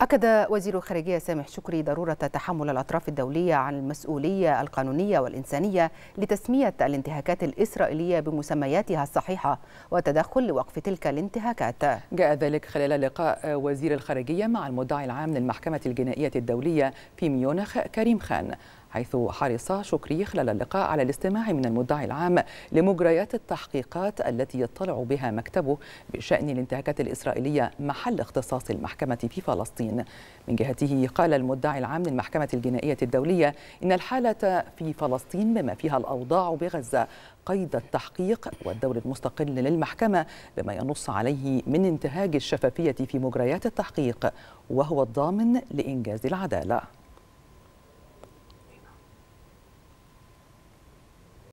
أكد وزير الخارجية سامح شكري ضرورة تحمل الأطراف الدولية عن المسؤولية القانونية والإنسانية لتسمية الانتهاكات الإسرائيلية بمسمياتها الصحيحة وتدخل لوقف تلك الانتهاكات. جاء ذلك خلال لقاء وزير الخارجية مع المدعي العام للمحكمة الجنائية الدولية في ميونخ كريم خان. حيث حرص شكري خلال اللقاء على الاستماع من المدعي العام لمجريات التحقيقات التي يطلع بها مكتبه بشأن الانتهاكات الإسرائيلية محل اختصاص المحكمة في فلسطين من جهته قال المدعي العام للمحكمة الجنائية الدولية إن الحالة في فلسطين بما فيها الأوضاع بغزة قيد التحقيق والدور المستقل للمحكمة بما ينص عليه من انتهاج الشفافية في مجريات التحقيق وهو الضامن لإنجاز العدالة